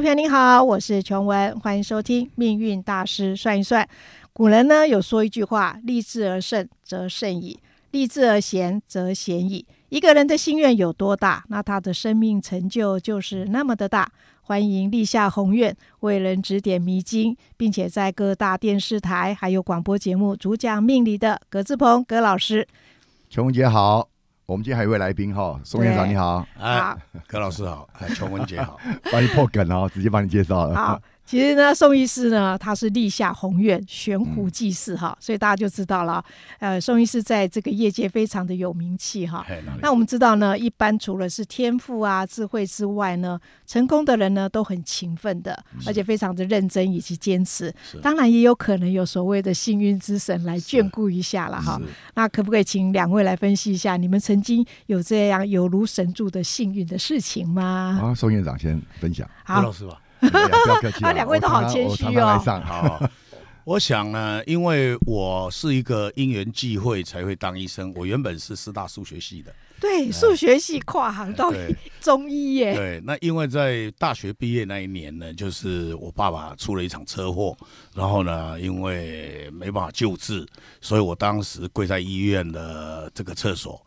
朋友您好，我是琼文，欢迎收听《命运大师算一算》。古人呢有说一句话：“立志而胜则胜矣，立志而贤则贤矣。”一个人的心愿有多大，那他的生命成就就是那么的大。欢迎立下宏愿，为人指点迷津，并且在各大电视台还有广播节目主讲命理的葛志鹏葛老师，琼文姐好。我们今天还有一位来宾哈，宋院长你好，啊，葛老师好，啊，邱文杰好，帮你破梗哦，直接帮你介绍了。其实呢，宋医师呢，他是立下宏愿，悬壶济世哈，所以大家就知道了。呃，宋医师在这个业界非常的有名气哈。那我们知道呢，一般除了是天赋啊、智慧之外呢，成功的人呢都很勤奋的，而且非常的认真以及坚持。当然也有可能有所谓的幸运之神来眷顾一下了哈。那可不可以请两位来分析一下，你们曾经有这样有如神助的幸运的事情吗？啊，宋院长先分享，好，老师吧。不要客气，啊，两位都好谦虚哦。我想呢，因为我是一个因缘际会才会当医生。我原本是师大数学系的，对，数学系跨行到中医耶。对，那因为在大学毕业那一年呢，就是我爸爸出了一场车祸，然后呢，因为没办法救治，所以我当时跪在医院的这个厕所，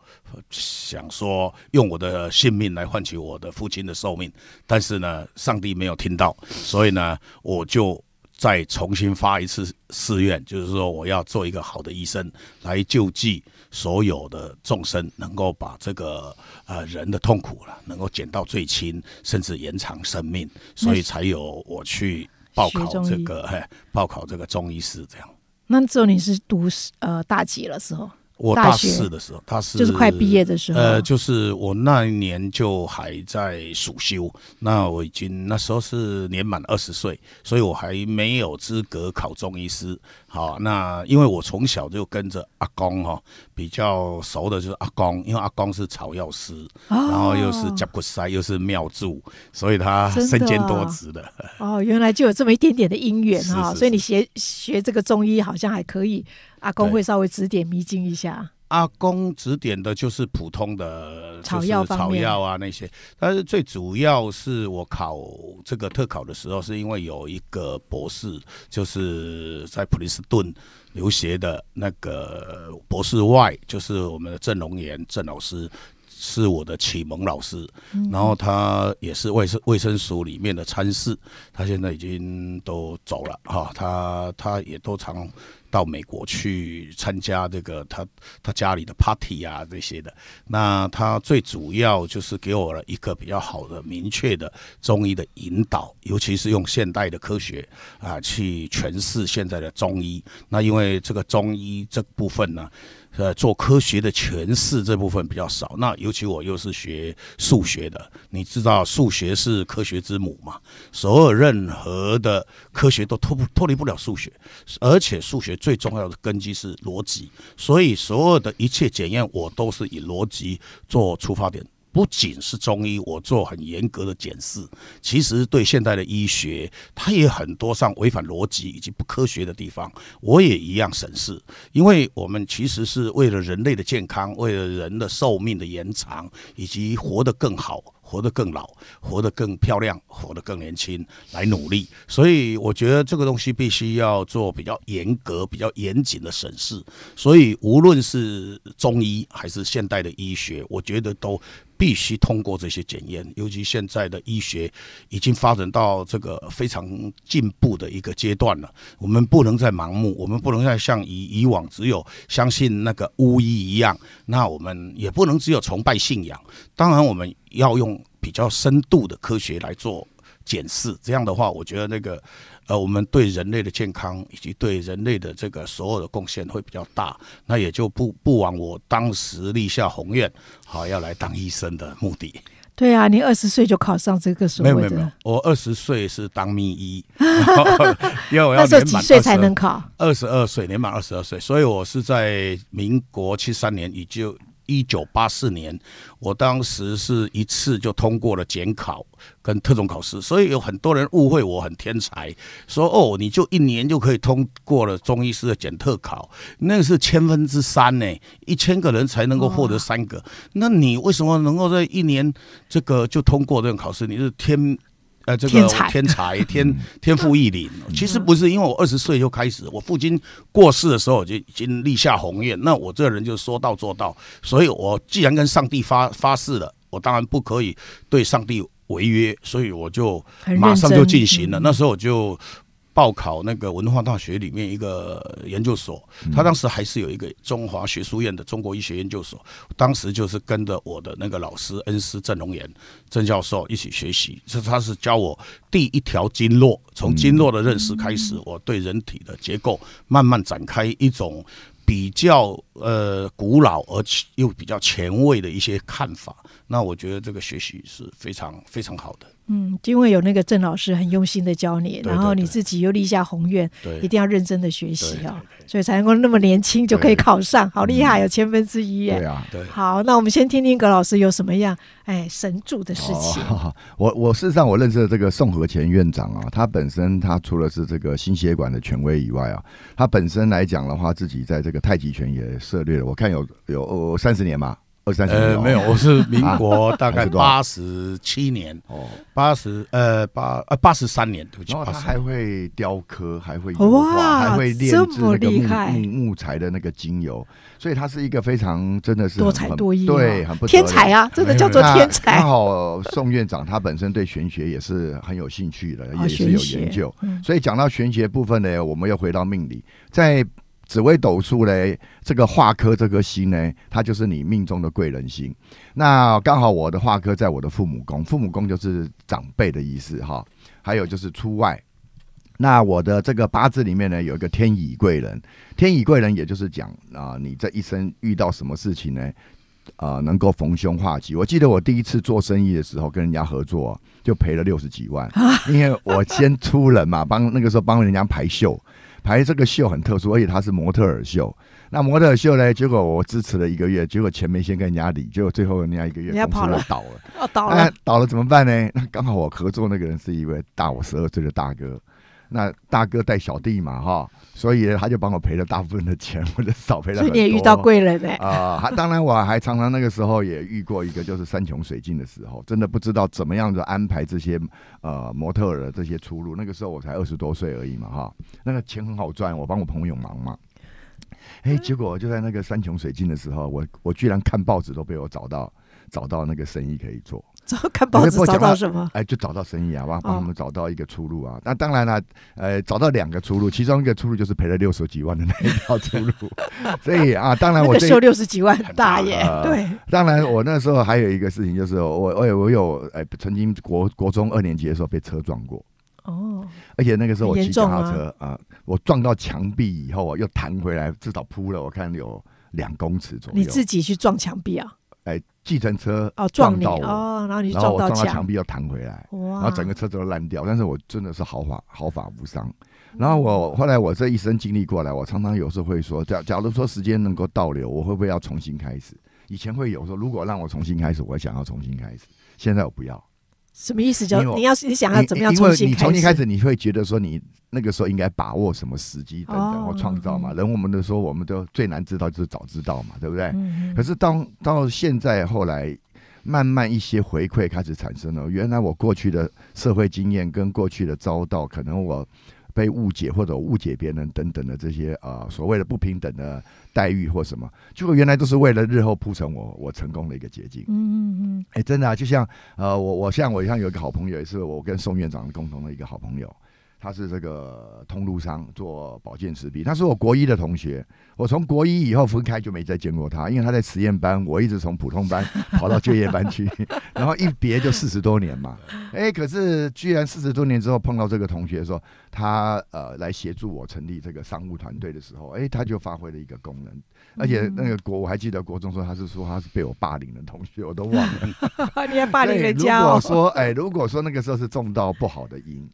想说用我的性命来换取我的父亲的寿命，但是呢，上帝没有听到，所以呢，我就。再重新发一次誓愿，就是说我要做一个好的医生，来救济所有的众生，能够把这个呃人的痛苦了，能够减到最轻，甚至延长生命，所以才有我去报考这个嘿，报考这个中医师这样。那这你是读呃大几了时候？我大四的时候，他是就是快毕业的时候，呃，就是我那一年就还在暑修，那我已经那时候是年满二十岁，所以我还没有资格考中医师。好，那因为我从小就跟着阿公哈，比较熟的就是阿公，因为阿公是草药师，然后又是甲骨塞，又是妙注，所以他身兼多职的。哦，原来就有这么一点点的姻缘 哈，所以你学学这个中医好像还可以。阿公会稍微指点迷津一下。阿公指点的就是普通的草药，草药啊那些。但是最主要是我考这个特考的时候，是因为有一个博士，就是在普林斯顿留学的那个博士外，就是我们的郑龙岩郑老师是我的启蒙老师。然后他也是卫生卫生署里面的参事，他现在已经都走了哈，他他也都常。到美国去参加这个他他家里的 party 啊，这些的。那他最主要就是给我了一个比较好的、明确的中医的引导，尤其是用现代的科学啊去诠释现在的中医。那因为这个中医这部分呢。呃，做科学的诠释这部分比较少。那尤其我又是学数学的，你知道数学是科学之母嘛？所有任何的科学都脱不脱离不了数学，而且数学最重要的根基是逻辑。所以所有的一切检验，我都是以逻辑做出发点。不仅是中医，我做很严格的检视，其实对现代的医学，它也很多上违反逻辑以及不科学的地方，我也一样审视，因为我们其实是为了人类的健康，为了人的寿命的延长，以及活得更好。活得更老，活得更漂亮，活得更年轻，来努力。所以我觉得这个东西必须要做比较严格、比较严谨的审视。所以无论是中医还是现代的医学，我觉得都必须通过这些检验。尤其现在的医学已经发展到这个非常进步的一个阶段了，我们不能再盲目，我们不能再像以以往只有相信那个巫医一样。那我们也不能只有崇拜信仰。当然我们。要用比较深度的科学来做检视。这样的话，我觉得那个呃，我们对人类的健康以及对人类的这个所有的贡献会比较大。那也就不不枉我当时立下宏愿，好要来当医生的目的。对啊，你二十岁就考上这个？没有没有，我二十岁是当秘医，因为我要年满二十。几岁才能考？二十二岁，年满二十二岁，所以我是在民国七三年已经。一九八四年，我当时是一次就通过了检考跟特种考试，所以有很多人误会我很天才，说哦，你就一年就可以通过了中医师的检特考，那是千分之三呢，一千个人才能够获得三个，那你为什么能够在一年这个就通过这个考试？你是天？这个天才，天 天赋异禀，其实不是，因为我二十岁就开始，我父亲过世的时候，就已经立下宏愿，那我这个人就说到做到，所以我既然跟上帝发发誓了，我当然不可以对上帝违约，所以我就马上就进行了，那时候我就。报考那个文化大学里面一个研究所，他当时还是有一个中华学书院的中国医学研究所，当时就是跟着我的那个老师恩师郑龙岩郑教授一起学习，这他是教我第一条经络，从经络的认识开始，我对人体的结构慢慢展开一种比较。呃，古老而且又比较前卫的一些看法，那我觉得这个学习是非常非常好的。嗯，因为有那个郑老师很用心的教你，然后你自己又立下宏愿，一定要认真的学习啊，所以才能够那么年轻就可以考上，好厉害，有千分之一耶。对啊，对。好，那我们先听听葛老师有什么样哎神助的事情。我我事实上我认识的这个宋和前院长啊，他本身他除了是这个心血管的权威以外啊，他本身来讲的话，自己在这个太极拳也。策略，我看有有三十年吧，二三十。呃，没有，我是 民国大概八十七年，哦，八十呃八呃八十三年。然后他还会雕刻，还会哇，画，还会炼制那个木木材的那个精油，所以他是一个非常真的是多才多艺，对，很天才啊，真的叫做天才。刚好宋院长他本身对玄学也是很有兴趣的，也是有研究，所以讲到玄学部分呢，我们要回到命理，在。只为斗数嘞，这个画科这颗星呢，它就是你命中的贵人星。那刚好我的画科在我的父母宫，父母宫就是长辈的意思哈。还有就是出外，那我的这个八字里面呢，有一个天乙贵人，天乙贵人也就是讲啊，你这一生遇到什么事情呢，啊能够逢凶化吉。我记得我第一次做生意的时候，跟人家合作就赔了六十几万，因为我先出人嘛，帮那个时候帮人家排秀。排这个秀很特殊，而且它是模特儿秀。那模特儿秀呢？结果我支持了一个月，结果钱没先跟人家理，结果最后人家一个月公司了倒了，倒了，倒了怎么办呢？那刚好我合作那个人是一位大我十二岁的大哥。那大哥带小弟嘛，哈，所以他就帮我赔了大部分的钱，或者少赔了很多。你也遇到贵人哎。啊，当然，我还常常那个时候也遇过一个，就是山穷水尽的时候，真的不知道怎么样的安排这些呃模特的这些出路。那个时候我才二十多岁而已嘛，哈，那个钱很好赚，我帮我朋友忙嘛。哎，结果就在那个山穷水尽的时候，我我居然看报纸都被我找到。找到那个生意可以做，找看报纸找到什么？哎，就找到生意，啊，帮帮他们找到一个出路啊。那当然了，呃，找到两个出路，其中一个出路就是赔了六十几万的那一条出路。所以啊，当然我一个修六十几万大爷对。当然我那时候还有一个事情就是我我我有哎曾经国国中二年级的时候被车撞过哦，而且那个时候我骑自行车啊，我撞到墙壁以后啊，又弹回来，至少扑了我看有两公尺左右。你自己去撞墙壁啊？哎，计程车撞到我，然后你撞到墙，墙壁要弹回来，然后整个车都烂掉。但是我真的是毫发毫发无伤。然后我后来我这一生经历过来，我常常有时候会说，假假如说时间能够倒流，我会不会要重新开始？以前会有说，如果让我重新开始，我想要重新开始。现在我不要。什么意思？就你要是你想要怎么样重新开始？你从新开始，你会觉得说你那个时候应该把握什么时机等等或创造嘛？人我们的说，我们都最难知道就是早知道嘛，对不对？可是到到现在后来，慢慢一些回馈开始产生了。原来我过去的社会经验跟过去的遭到，可能我。被误解或者误解别人等等的这些啊，所谓的不平等的待遇或什么，结果原来都是为了日后铺成我我成功的一个捷径。嗯嗯嗯，哎，真的啊，就像呃，我我像我像有一个好朋友，也是我跟宋院长共同的一个好朋友。他是这个通路商做保健品他是我国一的同学，我从国一以后分开就没再见过他，因为他在实验班，我一直从普通班跑到就业班去，然后一别就四十多年嘛。哎，可是居然四十多年之后碰到这个同学，说他呃来协助我成立这个商务团队的时候，哎，他就发挥了一个功能，而且那个国我还记得国中说他是说他是被我霸凌的同学，我都忘了。你还霸凌人家？如果说哎，如果说那个时候是中到不好的因。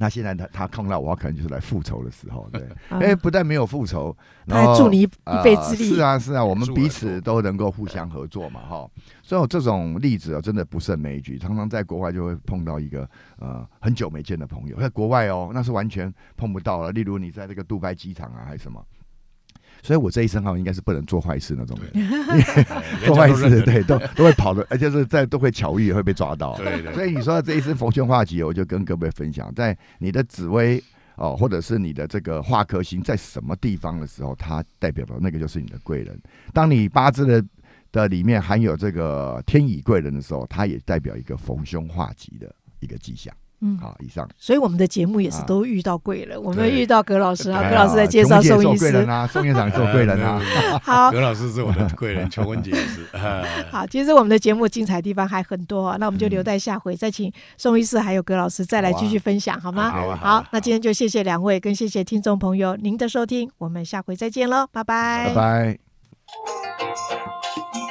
那现在他他看到我，可能就是来复仇的时候，对，因为不但没有复仇，还助你一辈之力。是啊是啊，我们彼此都能够互相合作嘛，哈。所以这种例子啊，真的不胜枚举。常常在国外就会碰到一个呃很久没见的朋友，在国外哦，那是完全碰不到了。例如你在这个杜拜机场啊，还是什么？所以，我这一身号应该是不能做坏事那种人，做坏事对都都会跑的，而且是在都会巧遇会被抓到。对所以你说这一生逢凶化吉，我就跟各位分享，在你的紫薇哦，或者是你的这个化科星在什么地方的时候，它代表了那个就是你的贵人。当你八字的的里面含有这个天乙贵人的时候，它也代表一个逢凶化吉的一个迹象。嗯，好，以上。所以我们的节目也是都遇到贵人，我们遇到葛老师啊，葛老师在介绍宋医师啊，宋院长做贵人啊。好，葛老师是我的贵人，仇文杰也是。好，其实我们的节目精彩地方还很多，那我们就留待下回再请宋医师还有葛老师再来继续分享，好吗？好啊。好，那今天就谢谢两位，跟谢谢听众朋友您的收听，我们下回再见喽，拜拜，拜拜。